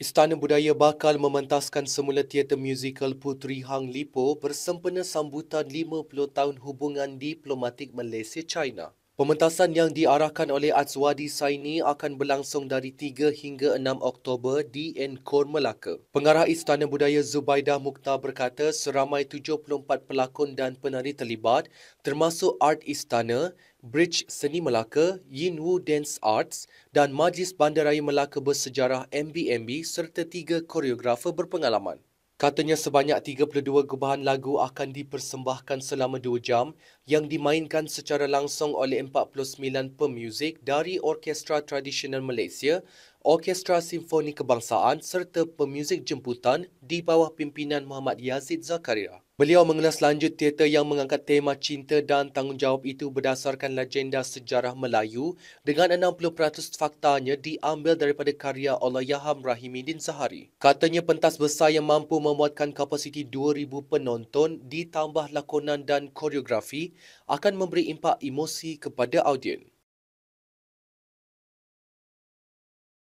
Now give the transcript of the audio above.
Istana Budaya bakal memantaskan semula teater musical Putri Hang Lipo bersempena sambutan 50 tahun hubungan diplomatik Malaysia-China. Pementasan yang diarahkan oleh Azwadi Saini akan berlangsung dari 3 hingga 6 Oktober di Enkor Melaka. Pengarah Istana Budaya Zubaidah Mukhtar berkata seramai 74 pelakon dan penari terlibat termasuk Art Istana, Bridge Seni Melaka, Yin Wu Dance Arts dan Majlis Bandaraya Melaka Bersejarah MBMB serta tiga koreografer berpengalaman. Katanya sebanyak 32 gubahan lagu akan dipersembahkan selama 2 jam yang dimainkan secara langsung oleh 49 pemuzik dari Orkestra Tradisional Malaysia, Orkestra Simfoni Kebangsaan serta pemuzik jemputan di bawah pimpinan Muhammad Yazid Zakaria. Beliau mengulas lanjut teater yang mengangkat tema cinta dan tanggungjawab itu berdasarkan legenda sejarah Melayu dengan 60% faktanya diambil daripada karya Allah Yaham Rahimidin Sahari. Katanya pentas besar yang mampu memuatkan kapasiti 2,000 penonton ditambah lakonan dan koreografi akan memberi impak emosi kepada audiens.